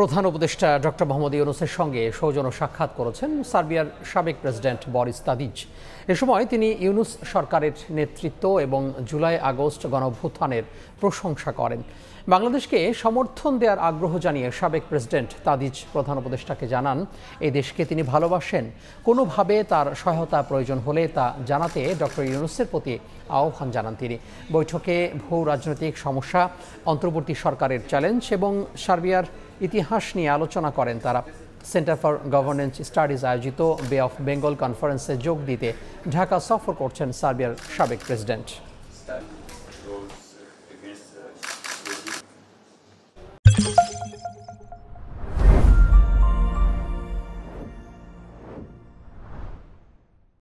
প্রধান উপদেষ্টা ডক্টর মোহাম্মদ ইউনুসের সঙ্গে সৌজন্য সাক্ষাৎ করেছেন সার্বিয়ার সাবেক প্রেসিডেন্ট বরিস তাদিজ এ সময় তিনি ইউনুস সরকারের নেতৃত্ব এবং জুলাই আগস্ট গণভূথানের প্রশংসা করেন বাংলাদেশকে সমর্থন দেওয়ার আগ্রহ জানিয়ে সাবেক প্রেসিডেন্ট তাদিজ প্রধান উপদেষ্টাকে জানান এ দেশকে তিনি ভালোবাসেন কোনোভাবে তার সহায়তা প্রয়োজন হলে তা জানাতে ডক্টর ইউনুসের প্রতি আহ্বান জানান তিনি বৈঠকে ভূ রাজনৈতিক সমস্যা অন্তর্বর্তী সরকারের চ্যালেঞ্জ এবং সার্বিয়ার ইতিহাস নিয়ে আলোচনা করেন তারা সেন্টার ফর গভর্নেন্স স্টাডিজ আয়োজিত বে অফ বেঙ্গল কনফারেন্সে যোগ দিতে ঢাকা সফর করছেন সার্বিয়ার সাবেক প্রেসিডেন্ট